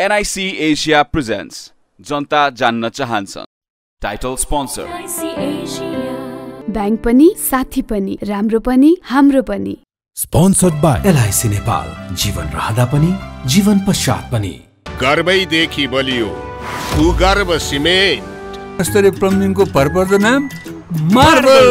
NIC Asia presents जनता जान्न चाहन्छ टाइटल स्पोन्सर ब्याङ्क पनि साथी पनि राम्रो पनि हाम्रो पनि स्पोन्सर्ड बाई एलआइसी नेपाल जीवन रहँदा पनि जीवन पश्चात पनि गर्वैदेखि बलियो भूगर्भ सिमेन्ट प्लम्बिङको भरपर्दो नाम मार्बल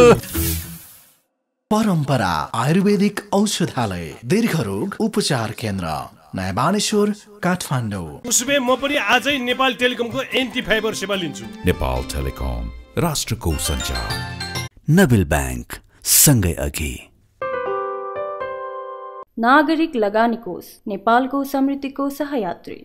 परम्परा आयुर्वेदिक औषधालय दीर्घ रोग उपचार केन्द्र नयाँ बानेश्वर काठमाडौँ म पनि आजै नेपाल टेलिकमको एन्टी फाइबर सेवा लिन्छु नेपाल टेलिकम राष्ट्रको सञ्चार नबिल ब्याङ्क सँगै अघि नागरिक लगानी कोष नेपालको समृद्धिको सहयात्री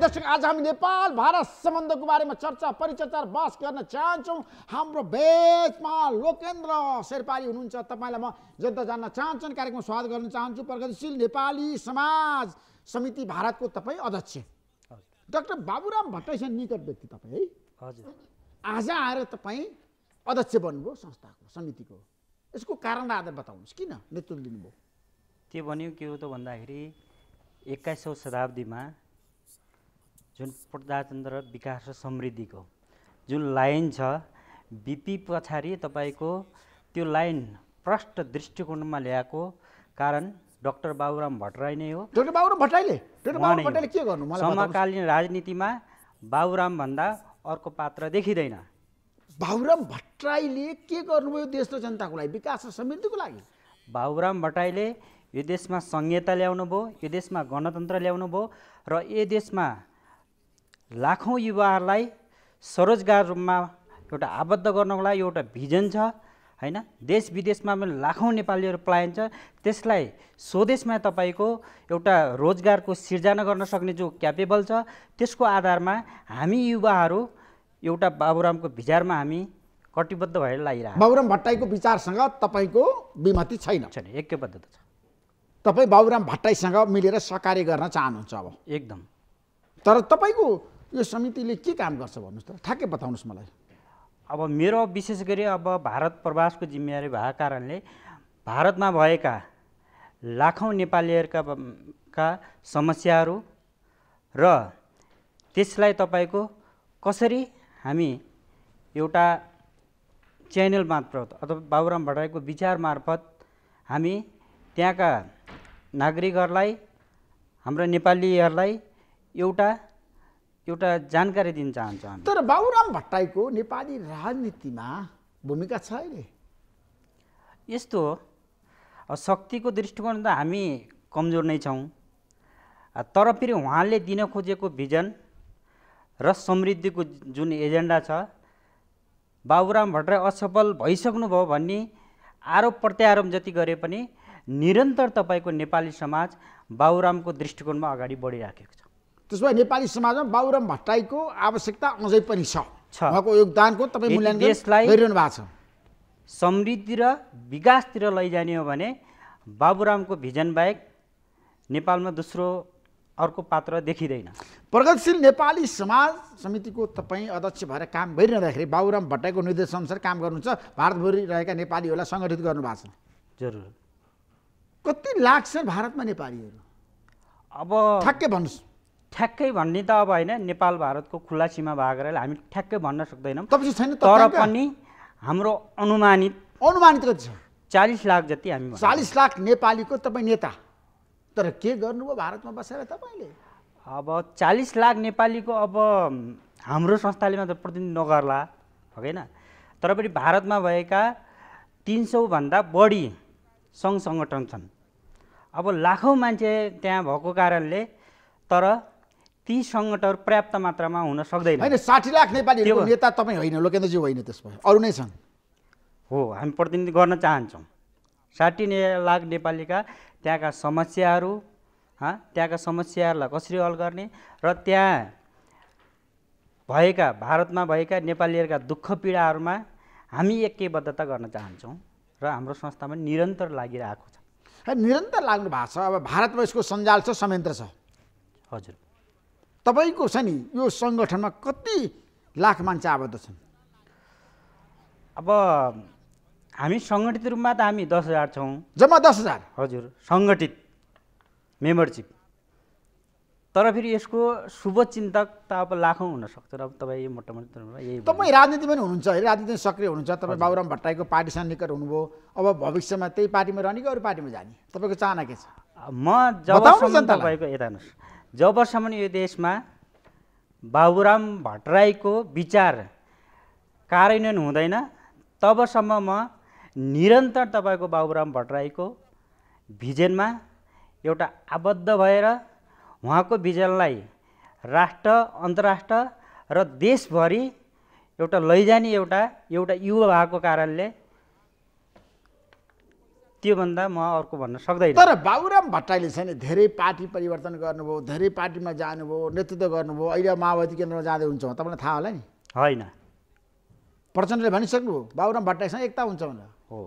दर्शक आज हामी नेपाल भारत सम्बन्धको बारेमा चर्चा परिचर्चा बास गर्न चाहन्छौँ हाम्रो बेचमा लोकेन्द्र शेर्पाली हुनुहुन्छ तपाईँलाई म जनता जान्न चाहन्छन् कार्यक्रम स्वागत गर्न चाहन्छु प्रगतिशील नेपाली समाज समिति भारतको तपाईँ अध्यक्ष डाक्टर बाबुराम भट्टाइसिया निकट व्यक्ति तपाईँ है हजुर आज आएर तपाईँ अध्यक्ष बन्नुभयो संस्थाको समितिको यसको कारण आधार बताउनुहोस् किन नेतृत्व लिनुभयो त्यो भन्यो के हो त भन्दाखेरि एक्काइसौँ शताब्दीमा जुन प्रजातन्त्र विकास र समृद्धिको जुन लाइन छ बिपी पछाडि तपाईँको त्यो लाइन प्रष्ट दृष्टिकोणमा ल्याएको कारण डक्टर बाबुराम भट्टराई नै हो डक्टर बाबुराम भट्टराईले भट्टराईले के गर्नु समकालीन राजनीतिमा बाबुराम भन्दा अर्को पात्र देखिँदैन बाबुराम भट्टराईले के गर्नुभयो देश र जनताको लागि विकास र समृद्धिको लागि बाबुराम भट्टराईले यो देशमा संहिता ल्याउनु भयो यो देशमा गणतन्त्र ल्याउनु भयो र यो देशमा लाखौँ युवाहरूलाई स्वरोजगार रूपमा एउटा आबद्ध गर्नको लागि एउटा भिजन छ होइन देश विदेशमा पनि लाखौँ नेपालीहरू पलायन छ त्यसलाई स्वदेशमा तपाईँको एउटा रोजगारको सिर्जना गर्न सक्ने जो क्यापेबल छ त्यसको आधारमा हामी युवाहरू एउटा बाबुरामको विचारमा हामी कटिबद्ध भएर लागिरहेको बाबुराम भट्टाईको विचारसँग तपाईँको विमति छैन छैन एकैबद्ध छ तपाईँ बाबुराम भट्टाईसँग मिलेर सहकार्य गर्न चाहनुहुन्छ अब एकदम तर तपाईँको यो समितिले के काम गर्छ भन्नुहोस् त ठ्याक्कै बताउनुहोस् मलाई अब मेरो विशेष गरी अब भारत प्रवासको जिम्मेवारी भएको कारणले भारतमा भएका लाखौँ नेपालीहरूका का समस्याहरू र त्यसलाई तपाईँको कसरी हामी एउटा च्यानल मार्फत अथवा बाबुराम भट्टराईको विचार मार्फत हामी त्यहाँका नागरिकहरूलाई हाम्रो नेपालीहरूलाई एउटा एउटा जानकारी दिन चाहन्छु हामी तर बाबुराम भट्टराईको नेपाली राजनीतिमा भूमिका छ अहिले यस्तो शक्तिको दृष्टिकोण त हामी कमजोर नै छौँ तर फेरि उहाँले दिन खोजेको भिजन र समृद्धिको जुन एजेन्डा छ बाबुराम भट्टराई असफल भइसक्नुभयो भन्ने आरोप प्रत्यारोप जति गरे पनि निरन्तर तपाईँको नेपाली समाज बाबुरामको दृष्टिकोणमा अगाडि बढिराखेको छ त्यसो भए नेपाली समाजमा बाबुराम भट्टराईको आवश्यकता अझै पनि छ उहाँको योगदानको तपाईँ मूल्याङ्कन गरिरहनु भएको छ समृद्धि र विकासतिर लैजाने हो भने बाबुरामको भिजन बाहेक नेपालमा दोस्रो अर्को पात्र देखिँदैन प्रगतिशील नेपाली समाज समितिको तपाईँ अध्यक्ष भएर काम गरिरहँदाखेरि बाबुराम भट्टराईको निर्देशअनुसार काम गर्नुहुन्छ भारतभरि रहेका नेपालीहरूलाई सङ्गठित गर्नुभएको छ जरुर कति लाग्छ भारतमा नेपालीहरू अब ठ्याक्कै भन्नुहोस् ठ्याक्कै भन्ने त अब होइन नेपाल भारतको खुल्ला सीमा भएको हामी ठ्याक्कै भन्न सक्दैनौँ तर पनि हाम्रो अनुमानित अनुमानित कति छ चालिस लाख जति हामी चालिस लाख नेपालीको तपाईँ नेता तर के गर्नुभयो भारतमा बसेर तपाईँले अब चालिस लाख नेपालीको अब हाम्रो संस्थाले मात्र प्रतिनिधि नगर्ला होइन तर पनि भारतमा भएका तिन सौभन्दा बढी सङ्घ सङ्गठन छन् अब लाखौँ मान्छे त्यहाँ भएको कारणले तर ती सङ्गठनहरू पर्याप्त मात्रामा हुन सक्दैन होइन साठी लाख नेपाली नेता तपाईँ होइन लोकेन्द्रजी होइन त्यसमा अरू नै छन् हो हामी प्रतिनिधि गर्न चाहन्छौँ साठी ने लाख नेपालीका त्यहाँका समस्याहरू त्यहाँका समस्याहरूलाई कसरी हल गर्ने र त्यहाँ भएका भारतमा भएका नेपालीहरूका दुःख पीडाहरूमा हामी एकैबद्धता गर्न चाहन्छौँ र हाम्रो संस्थामा निरन्तर लागिरहेको छ निरन्तर लाग्नु भएको छ अब भारतमा यसको सञ्जाल छ संयन्त्र छ हजुर तपाईँको छ नि यो सङ्गठनमा कति लाख मान्छे आबद्ध छन् अब हामी सङ्गठित रूपमा त हामी दस हजार छौँ जम्मा दस हजार हजुर सङ्गठित मेम्बरसिप तर फेरि यसको शुभचिन्तक त अब लाखौँ हुनसक्छ र अब तपाईँ यही मोटामोटी यही तपाईँ राजनीति पनि हुनुहुन्छ है राजनीति सक्रिय हुनुहुन्छ तपाईँ बाबुराम भट्टराईको पार्टी निकट हुनुभयो अब भविष्यमा त्यही पार्टीमा रहने कि अरू पार्टीमा जाने तपाईँको चाहना के छ म जब तपाईँको यता जबसम्म यो देशमा बाबुराम भट्टराईको विचार कार्यान्वयन हुँदैन तबसम्म म निरन्तर तपाईँको बाबुराम भट्टराईको भिजनमा एउटा आबद्ध भएर उहाँको भिजनलाई राष्ट्र अन्तर्राष्ट्र र देशभरि एउटा लैजाने एउटा एउटा युवा भएको कारणले त्योभन्दा म अर्को भन्न सक्दैन तर बाबुराम भट्टराईले चाहिँ धेरै पार्टी परिवर्तन गर्नुभयो धेरै पार्टीमा जानुभयो नेतृत्व गर्नुभयो अहिले माओवादी केन्द्रमा जाँदै हुन्छ तपाईँलाई थाहा होला नि होइन प्रचण्डले भनिसक्नुभयो बाबुराम भट्टराईसँग एकता हुन्छ भनेर हो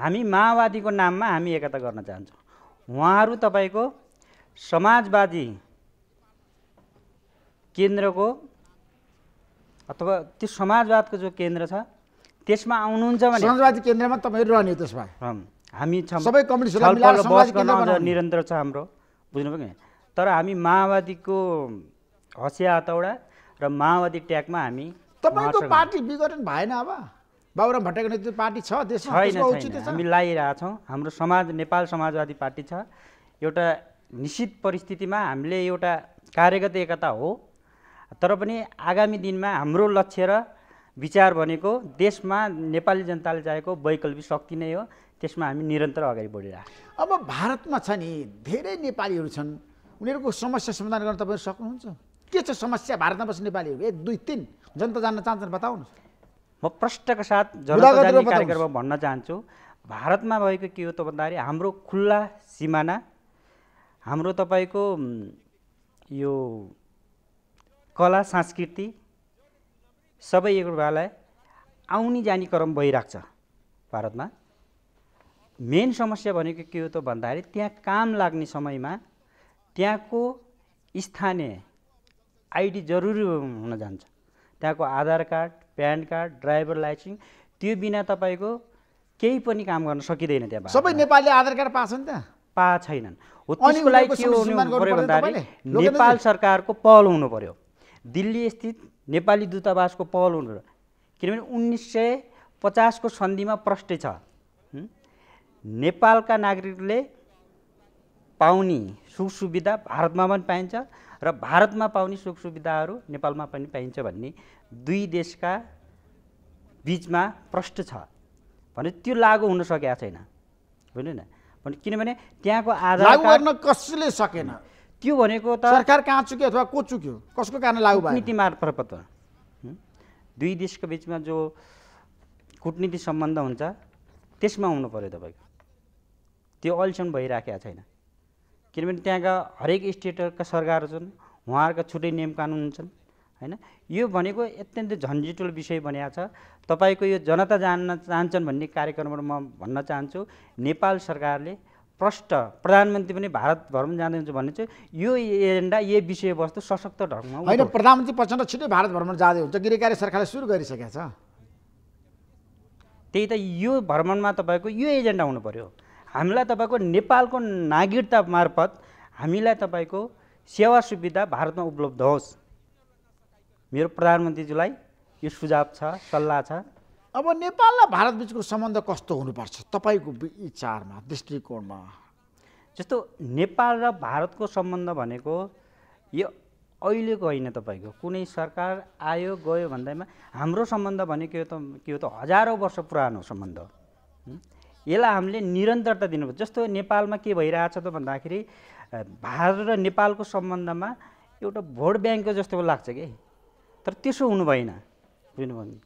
हामी माओवादीको नाममा हामी एकता गर्न चाहन्छौँ उहाँहरू तपाईँको समाजवादी केन्द्रको अथवा त्यो समाजवादको जो केन्द्र छ त्यसमा आउनुहुन्छ भने समाजवादी केन्द्रमा तपाईँहरू रहने त्यसमा हामी छ सबै कम्युनिस्ट गर्न निरन्तर छ हाम्रो बुझ्नुभयो कि तर हामी माओवादीको हँसिया हतौडा र माओवादी ट्यागमा हामी तपाईँको पार्टी विघटन भएन अब बाबुराम भट्टाको नेतृत्व पार्टी छ हामी लागिरहेछौँ हाम्रो समाज नेपाल समाजवादी पार्टी छ एउटा निश्चित परिस्थितिमा हामीले एउटा कार्यगत एकता हो तर पनि आगामी दिनमा हाम्रो लक्ष्य र विचार भनेको देशमा नेपाली जनताले चाहेको वैकल्पिक शक्ति नै हो त्यसमा हामी निरन्तर अगाडि बढिरहेको अब भारतमा छ नि धेरै नेपालीहरू छन् उनीहरूको समस्या समाधान गर्न तपाईँहरू सक्नुहुन्छ के छ समस्या भारतमा बस्ने नेपालीहरू एक दुई तिन जनता जान्न चाहन्छन् बताउनुहोस् म प्रश्नको साथ जनता कार्यक्रममा भन्न चाहन्छु भारतमा भएको के हो त भन्दाखेरि हाम्रो खुल्ला सिमाना हाम्रो तपाईँको यो कला संस्कृति सबै एउटालाई आउने जाने क्रम भइरहेको छ भारतमा मेन समस्या भनेको के हो त भन्दाखेरि त्यहाँ काम लाग्ने समयमा त्यहाँको स्थानीय आइडी जरुरी हुन जान्छ त्यहाँको Aadhaar card PAN card driver licence त्यो बिना तपाईँको केही पनि काम गर्न सकिँदैन त्यहाँ सबै नेपालले आधार कार्ड पाएको छ नि त पा छैनन् हो त्यसको लागि के हुनु पऱ्यो भन्दाखेरि नेपाल सरकारको पहल हुनु पऱ्यो दिल्ली स्थित नेपाली दूतावासको पहल हुनु पऱ्यो किनभने उन्नाइस सय पचासको सन्धिमा प्रष्टै छ नेपालका नागरिकले पाउने सुख सुविधा भारतमा पनि पाइन्छ र भारतमा पाउने सुख सुविधाहरू नेपालमा पनि पाइन्छ भन्ने दुई देशका बिचमा प्रष्ट छ भने त्यो लागु हुन सकेको छैन बुझ्नु न किनभने त्यहाँको आधार कसले सकेन त्यो भनेको त सरकार कहाँ चुक्यो अथवा को चुक्यो कसको कारण लागु भयो नीति मार्फत दुई देशको बिचमा जो कुटनीति सम्बन्ध हुन्छ त्यसमा आउनु पऱ्यो तपाईँको त्यो अहिलेसम्म भइराखेको छैन किनभने त्यहाँका हरेक स्टेटका सरकारहरू छन् उहाँहरूका छुट्टै नियम कानुन हुन्छन् होइन यो भनेको अत्यन्तै झन्झिटुल विषय बनिएको छ तपाईँको यो जनता जान्न चाहन्छन् भन्ने कार्यक्रमबाट म भन्न चाहन्छु नेपाल सरकारले प्रष्ट प्रधानमन्त्री पनि भारत भ्रमण जाँदै हुन्छ भन्ने चाहिँ यो एजेन्डा यो विषयवस्तु सशक्त ढङ्गमा होइन प्रधानमन्त्री प्रचण्ड छिटै भारत भ्रमण जाँदै हुन्छ गृह कार्य सरकारले सुरु गरिसकेको छ त्यही त यो भ्रमणमा तपाईँको यो एजेन्डा हुनु पऱ्यो हामीलाई तपाईँको नेपालको नागरिकता मार्फत हामीलाई तपाईँको सेवा सुविधा भारतमा उपलब्ध होस् मेरो प्रधानमन्त्रीज्यूलाई यो सुझाव छ सल्लाह छ अब नेपाल र भारत बिचको सम्बन्ध कस्तो हुनुपर्छ तपाईँको विचारमा दृष्टिकोणमा जस्तो नेपाल र भारतको सम्बन्ध भनेको यो अहिलेको होइन तपाईँको कुनै सरकार आयो गयो भन्दैमा हाम्रो सम्बन्ध भनेको यो त के हो त हजारौँ वर्ष पुरानो सम्बन्ध यसलाई हामीले निरन्तरता दिनुपर्छ जस्तो नेपालमा के भइरहेछ त भन्दाखेरि भारत र नेपालको सम्बन्धमा एउटा भोट ब्याङ्कको जस्तो लाग्छ कि तर त्यसो हुनु भएन बुझ्नुभयो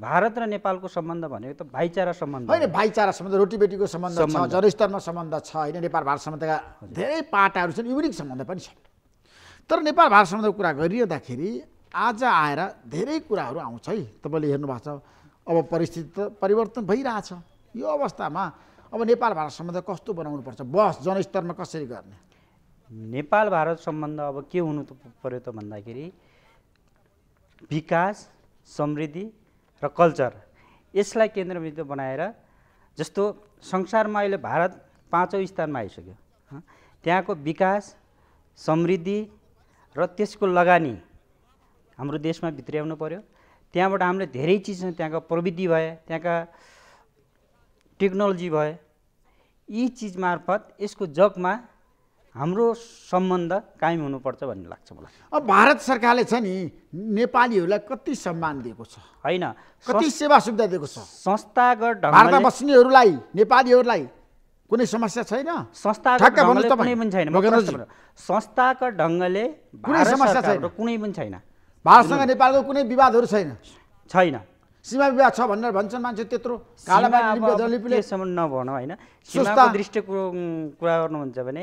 भारत र नेपालको सम्बन्ध भनेको त भाइचारा सम्बन्ध होइन भाइचारा सम्बन्ध रोटीबेटीको सम्बन्ध छ जनस्तरमा सम्बन्ध छ होइन नेपाल भारत सम्बन्धका धेरै पाटाहरू छन् युनिक सम्बन्ध पनि छन् तर नेपाल भारत सम्बन्धको कुरा गरिरहँदाखेरि आज आएर धेरै कुराहरू आउँछ है तपाईँले हेर्नु भएको छ अब परिस्थिति त परिवर्तन भइरहेछ यो अवस्थामा अब नेपाल भारत सम्बन्ध कस्तो बनाउनु पर्छ बस जनस्तरमा कसरी गर्ने नेपाल भारत सम्बन्ध अब के हुनु त पऱ्यो त भन्दाखेरि विकास समृद्धि र कल्चर यसलाई केन्द्रबिन्दु बनाएर जस्तो संसारमा अहिले भारत पाँचौँ स्थानमा आइसक्यो त्यहाँको विकास समृद्धि र त्यसको लगानी हाम्रो देशमा भित्र्याउनु पऱ्यो त्यहाँबाट हामीले धेरै चिज त्यहाँको प्रविधि भए त्यहाँका टेक्नोलोजी भयो यी चिज मार्फत यसको जगमा हाम्रो सम्बन्ध कायम हुनुपर्छ भन्ने लाग्छ मलाई अब भारत सरकारले छ नि नेपालीहरूलाई कति सम्मान दिएको छ होइन कति सेवा सुविधा दिएको छ संस्थागत भारतमा बस्नेहरूलाई नेपालीहरूलाई कुनै समस्या छैन संस्थागत कुनै पनि छैन संस्थागत ढङ्गले कुनै समस्या छैन कुनै पनि छैन भारतसँग नेपालको कुनै विवादहरू छैन छैन सीमा विवाद छ भनेर भन्छन् मान्छे त्यत्रो नभन होइन सीमाको दृष्टिकोण कुरा गर्नुहुन्छ भने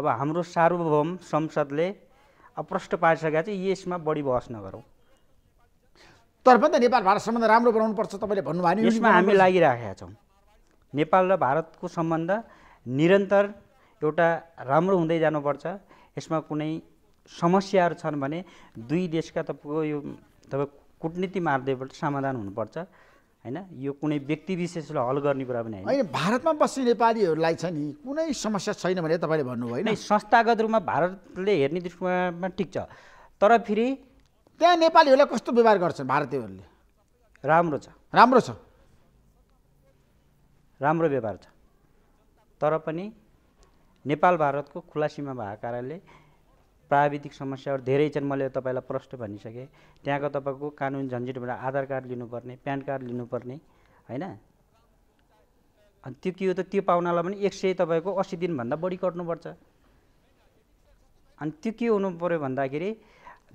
अब हाम्रो सार्वभौम संसदले प्रश्न पारिसकेको चाहिँ यसमा बढी बहस नगरौँ तर पनि त नेपाल भारत सम्बन्ध राम्रो बनाउनु पर्छ तपाईँले भन्नुभयो नि यसमा हामी लागिराखेका छौँ नेपाल र भारतको सम्बन्ध निरन्तर एउटा राम्रो हुँदै जानुपर्छ यसमा कुनै समस्याहरू छन् भने दुई देशका तपाईँको यो तपाईँ कुटनीति मार्दैबाट समाधान हुनुपर्छ होइन यो कुनै व्यक्ति विशेषलाई हल गर्ने कुरा पनि होइन भारतमा बस्ने नेपालीहरूलाई छ नि कुनै समस्या छैन भने तपाईँले भन्नुभयो होइन संस्थागत रूपमा भारतले हेर्ने दृष्टिकोणमा ठिक छ तर फेरि त्यहाँ नेपालीहरूलाई कस्तो व्यवहार गर्छन् भारतीयहरूले राम्रो छ राम्रो छ राम्रो व्यवहार छ तर पनि नेपाल भारतको खुला सीमा भएको कारणले प्राविधिक समस्याहरू धेरै छन् मैले तपाईँलाई प्रष्ट भनिसकेँ त्यहाँको तपाईँको कानुन झन्झटबाट आधार कार्ड लिनुपर्ने प्यान कार्ड लिनुपर्ने होइन अनि त्यो के हो त त्यो पाहुनालाई पनि एक सय तपाईँको असी दिनभन्दा बढी कट्नुपर्छ अनि त्यो के हुनु पऱ्यो भन्दाखेरि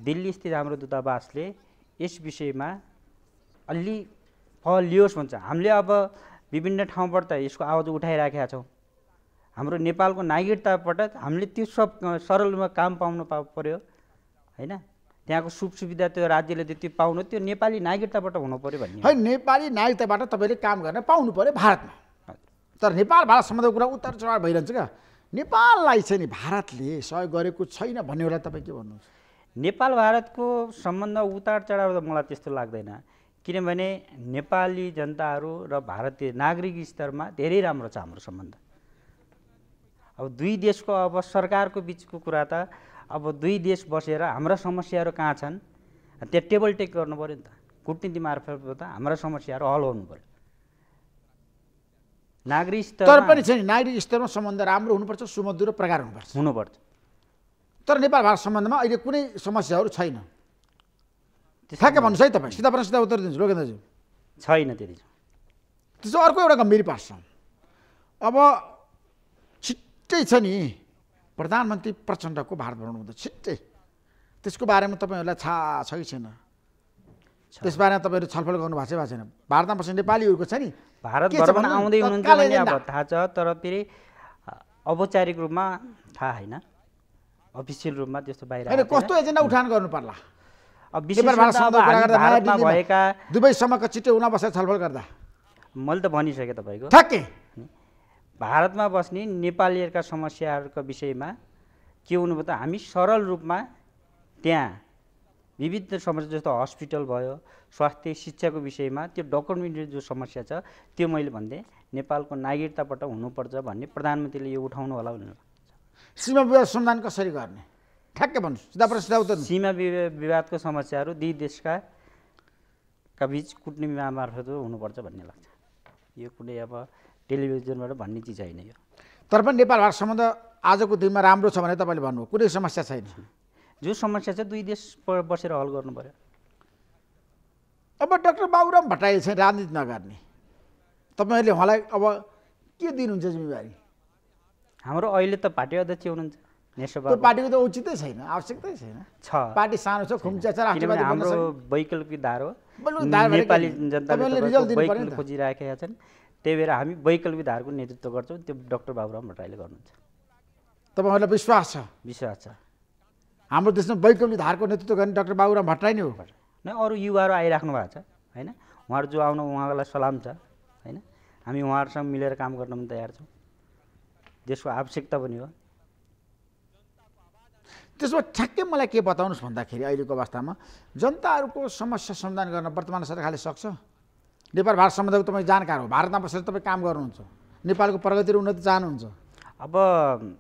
दिल्ली स्थित हाम्रो दूतावासले यस विषयमा अलि फल लियोस् भन्छ हामीले अब विभिन्न ठाउँबाट त यसको आवाज उठाइराखेका छौँ हाम्रो नेपालको नागरिकताबाट हामीले त्यो सब सरलमा काम पाउनु पा पऱ्यो होइन त्यहाँको सुख सुविधा त्यो राज्यले त्यो पाउनु त्यो नेपाली नागरिकताबाट हुनु पऱ्यो भन्ने होइन नेपाली नागरिकताबाट तपाईँले काम गर्न पाउनु पऱ्यो भारतमा तर नेपाल भारत सम्बन्धको कुरा उत्तर चढाव भइरहन्छ क्या नेपाललाई चाहिँ नि भारतले सहयोग गरेको छैन भन्ने एउटा तपाईँ के भन्नुहुन्छ नेपाल भारतको सम्बन्ध उतार चढाव त मलाई त्यस्तो लाग्दैन किनभने नेपाली जनताहरू र भारतीय नागरिक स्तरमा धेरै राम्रो छ हाम्रो सम्बन्ध अब दुई देशको अब सरकारको बिचको कुरा त अब दुई देश बसेर हाम्रा समस्याहरू कहाँ छन् त्यहाँ टेबल टेक गर्नु पऱ्यो नि त कुटनीति मार्फत त हाम्रा समस्याहरू हल हुनु पऱ्यो नागरिक स्तर तर पनि नि नागरिक स्तरमा सम्बन्ध राम्रो हुनुपर्छ सुमधुर प्रकार हुनुपर्छ हुनुपर्छ तर नेपाल भारत सम्बन्धमा अहिले कुनै समस्याहरू छैन ठ्याक्कै भन्नुहोस् है तपाईँ सिधा सिधा उत्तर दिन्छु लोकेन्द्रज्यू छैन त्यति त्यसो अर्को एउटा गम्भीर पार्छ अब छिट्टै छ नि प्रधानमन्त्री प्रचण्डको भारत भ्रमण हुँदा छिट्टै त्यसको बारेमा तपाईँहरूलाई थाहा छ कि छैन त्यसबारेमा तपाईँहरू छलफल गर्नु भएको छ भएको छैन भारतमा बस्ने नेपालीहरूको छ नि भारत आउँदै अब थाहा छ तर फेरि औपचारिक रूपमा थाहा होइन अफिसियल रूपमा त्यस्तो बाहिर कस्तो एजेन्डा उठान गर्नु पर्ला दुबईसम्मको छिट्टै उनीहरू बसेर छलफल गर्दा मैले त भनिसकेँ तपाईँको ठ्याक्कै भारतमा बस्ने नेपालीहरूका समस्याहरूको विषयमा के हुनुभयो त हामी सरल रूपमा त्यहाँ विविध समस्या जस्तो हस्पिटल भयो स्वास्थ्य शिक्षाको विषयमा त्यो डकुमेन्ट्री जो समस्या छ त्यो मैले भन्दै नेपालको नागरिकताबाट हुनुपर्छ भन्ने प्रधानमन्त्रीले यो उठाउनु होला भनेर सीमा विवाद समाधान कसरी गर्ने ठ्याक्कै भन्नु सिधा सीमा विवादको समस्याहरू दुई देशका का बिच कुटनीमा मार्फत हुनुपर्छ भन्ने लाग्छ यो कुनै अब टेलिभिजनबाट भन्ने चिज होइन यो तर पनि नेपाल भारत सम्बन्ध आजको दिनमा राम्रो छ भने तपाईँले भन्नु कुनै समस्या छैन जो समस्या छ दुई देश बसेर हल गर्नु पऱ्यो अब डाक्टर बाबुराम भट्टराईले चाहिँ राजनीति नगर्ने तपाईँहरूले उहाँलाई अब के दिनुहुन्छ जिम्मेवारी हाम्रो अहिले त पार्टी अध्यक्ष हुनुहुन्छ नेसपा पार्टीको त उचितै छैन आवश्यकतै छैन छ पार्टी सानो छ खुम्चा छ हाम्रो वैकल्पिक धार हो नेपाली जनताले रिजल्ट खोजिराखेका छन् त्यही भएर हामी वैकल्पिक धारको नेतृत्व गर्छौँ त्यो डक्टर बाबुराम भट्टराईले गर्नुहुन्छ तपाईँहरूलाई विश्वास छ विश्वास छ हाम्रो देशमा वैकल्पिक धारको नेतृत्व गर्ने डाक्टर बाबुराम भट्टराई नै हो न अरू युवाहरू आइराख्नु भएको छ होइन उहाँहरू जो आउनु उहाँलाई सलाम छ होइन हामी उहाँहरूसँग मिलेर काम गर्न पनि तयार छौँ देशको आवश्यकता पनि हो त्यसमा ठ्याक्कै मलाई के बताउनुहोस् भन्दाखेरि अहिलेको अवस्थामा जनताहरूको समस्या समाधान गर्न वर्तमान सरकारले सक्छ नेपाल भारत सम्बन्धको तपाईँ जानकार हो भारतमा बसेर तपाईँ काम गर्नुहुन्छ नेपालको प्रगति र उन्नति चाहनुहुन्छ अब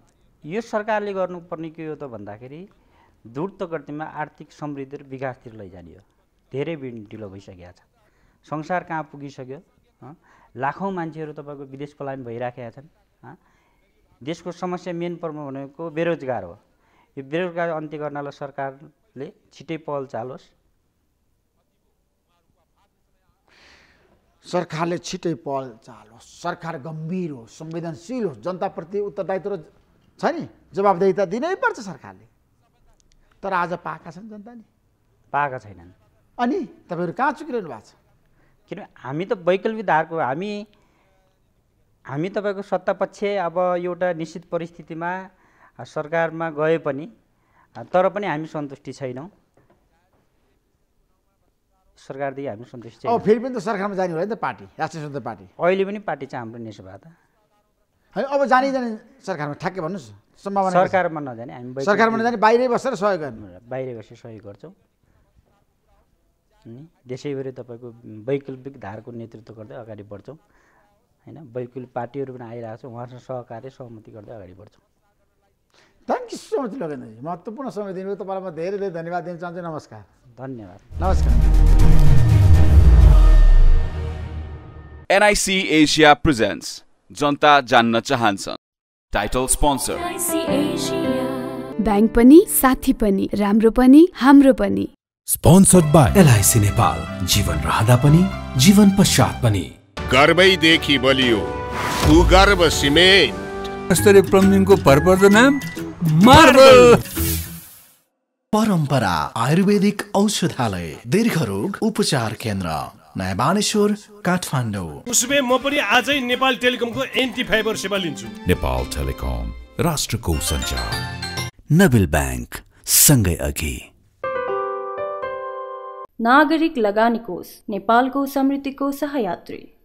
यो सरकारले गर्नुपर्ने के हो त भन्दाखेरि द्रुत गतिमा आर्थिक समृद्धि र विकासतिर लैजाने हो धेरै ढिलो भइसकेको छ संसार कहाँ पुगिसक्यो लाखौँ मान्छेहरू तपाईँको विदेश पलायन भइराखेका छन् देशको समस्या मेन पर्म भनेको बेरोजगार हो यो बेरोजगार अन्त्य गर्नलाई सरकारले छिटै पहल चालोस् सरकारले छिटै पहल चालोस् सरकार गम्भीर होस् संवेदनशील होस् जनताप्रति उत्तरदायित्व छ नि जवाबदेही त दिनै पर्छ सरकारले तर आज पाएका छन् जनताले पाएका छैनन् अनि तपाईँहरू कहाँ चुकिरहनु भएको छ किनभने हामी त वैकल्पिक धारको हामी हामी तपाईँको सत्तापक्ष अब एउटा निश्चित परिस्थितिमा सरकारमा गए पनि तर पनि हामी सन्तुष्टि छैनौँ सरकारदेखि हामी सन्तुष्ट अब फेरि पनि त सरकारमा जाने होला नि त पार्टी राष्ट्रिय स्वतन्त्र पार्टी अहिले पनि पार्टी चाहिँ हाम्रो नेसभा त होइन अब जाने जाने सरकारमा ठ्याक्कै भन्नुहोस् सम्भावना सरकारमा नजाने हामी सरकारमा नजाने बाहिरै बसेर सहयोग गर्नु बाहिरै बसेर सहयोग गर्छौँ अनि देशैभरि तपाईँको वैकल्पिक धारको नेतृत्व गर्दै अगाडि बढ्छौँ होइन वैकल्पिक पार्टीहरू पनि आइरहेको छ उहाँसँग सहकार्य सहमति गर्दै अगाडि बढ्छौँ थ्याङ्क यू सो मच लगेन्द्रजी महत्त्वपूर्ण समय दिनुभयो तपाईँलाई म धेरै धेरै धन्यवाद दिन चाहन्छु नमस्कार धन्यवाद नमस्कार एनआइसी एसिया प्रेजेन्ट जनता जान्न चाहन्छन् टाइटल स्पोन्सर ब्याङ्क पनि साथी पनि राम्रो पनि हाम्रो पनि स्पोन्सर्ड बाई एलआइसी नेपाल जीवन रहँदा पनि जीवन पश्चात पनि गर्वैदेखि बलियो भूगर्भ सिमेन्ट स्तरीय प्लम्बिङको भरपर्दो नाम मार्बल परम्परा आयुर्वेदिक औषधालय दीर्घ रोग उपचार केन्द्र नयाँ बानेश्वर काठमाडौँ उसमे म पनि आजै नेपाल टेलिकमको एन्टी फाइबर सेवा लिन्छु नेपाल टेलिकम राष्ट्रको सञ्चार नबिल ब्याङ्क सँगै अघि नागरिक लगानी कोष नेपालको समृद्धिको सहयात्री